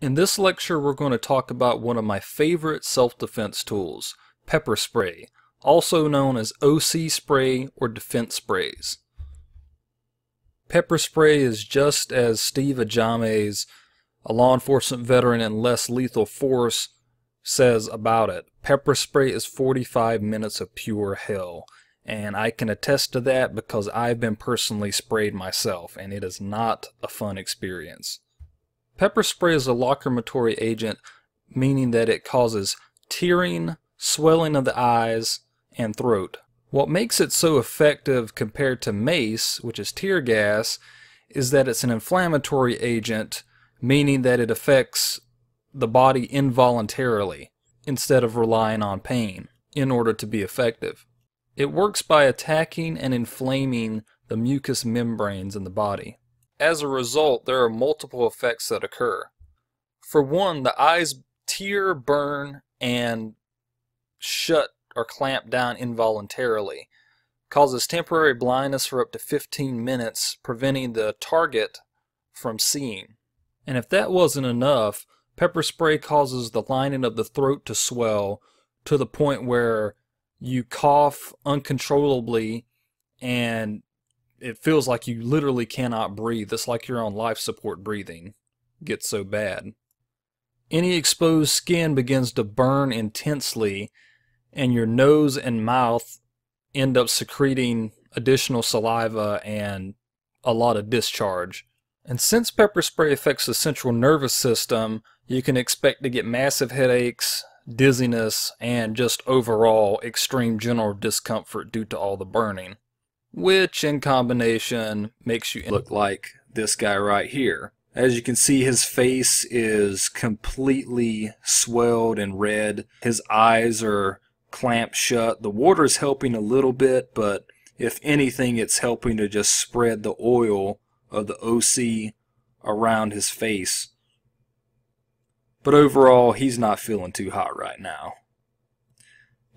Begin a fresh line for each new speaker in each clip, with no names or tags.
In this lecture, we're going to talk about one of my favorite self-defense tools, pepper spray, also known as OC spray or defense sprays. Pepper spray is just as Steve Ajame's, a law enforcement veteran and less lethal force, says about it. Pepper spray is 45 minutes of pure hell. And I can attest to that because I've been personally sprayed myself, and it is not a fun experience. Pepper spray is a lacrimatory agent, meaning that it causes tearing, swelling of the eyes, and throat. What makes it so effective compared to mace, which is tear gas, is that it's an inflammatory agent, meaning that it affects the body involuntarily instead of relying on pain in order to be effective. It works by attacking and inflaming the mucous membranes in the body. As a result, there are multiple effects that occur. For one, the eyes tear, burn, and shut or clamp down involuntarily. Causes temporary blindness for up to 15 minutes, preventing the target from seeing. And if that wasn't enough, pepper spray causes the lining of the throat to swell to the point where you cough uncontrollably and it feels like you literally cannot breathe. It's like you're on life support breathing. gets so bad. Any exposed skin begins to burn intensely, and your nose and mouth end up secreting additional saliva and a lot of discharge. And since pepper spray affects the central nervous system, you can expect to get massive headaches, dizziness, and just overall extreme general discomfort due to all the burning which in combination makes you look like this guy right here. As you can see, his face is completely swelled and red. His eyes are clamped shut. The water is helping a little bit, but if anything, it's helping to just spread the oil of the OC around his face. But overall, he's not feeling too hot right now.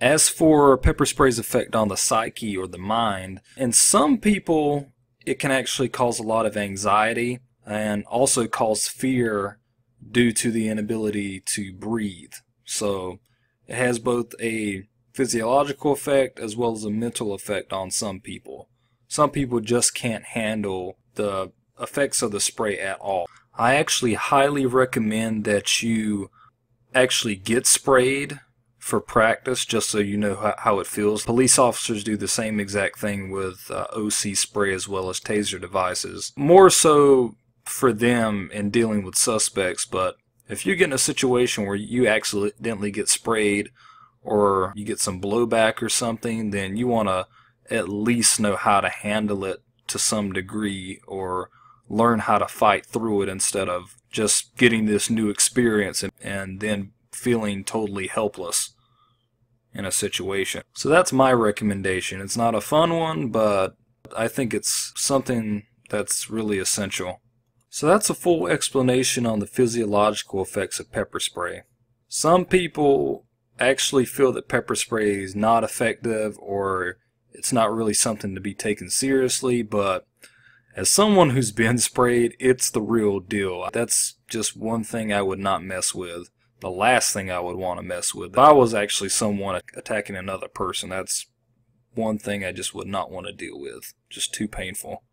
As for pepper spray's effect on the psyche or the mind, in some people it can actually cause a lot of anxiety and also cause fear due to the inability to breathe. So it has both a physiological effect as well as a mental effect on some people. Some people just can't handle the effects of the spray at all. I actually highly recommend that you actually get sprayed for practice just so you know how, how it feels. Police officers do the same exact thing with uh, OC spray as well as taser devices. More so for them in dealing with suspects, but if you get in a situation where you accidentally get sprayed or you get some blowback or something, then you want to at least know how to handle it to some degree or learn how to fight through it instead of just getting this new experience and, and then feeling totally helpless in a situation. So that's my recommendation. It's not a fun one, but I think it's something that's really essential. So that's a full explanation on the physiological effects of pepper spray. Some people actually feel that pepper spray is not effective or it's not really something to be taken seriously, but as someone who's been sprayed, it's the real deal. That's just one thing I would not mess with the last thing I would want to mess with. If I was actually someone attacking another person, that's one thing I just would not want to deal with. Just too painful.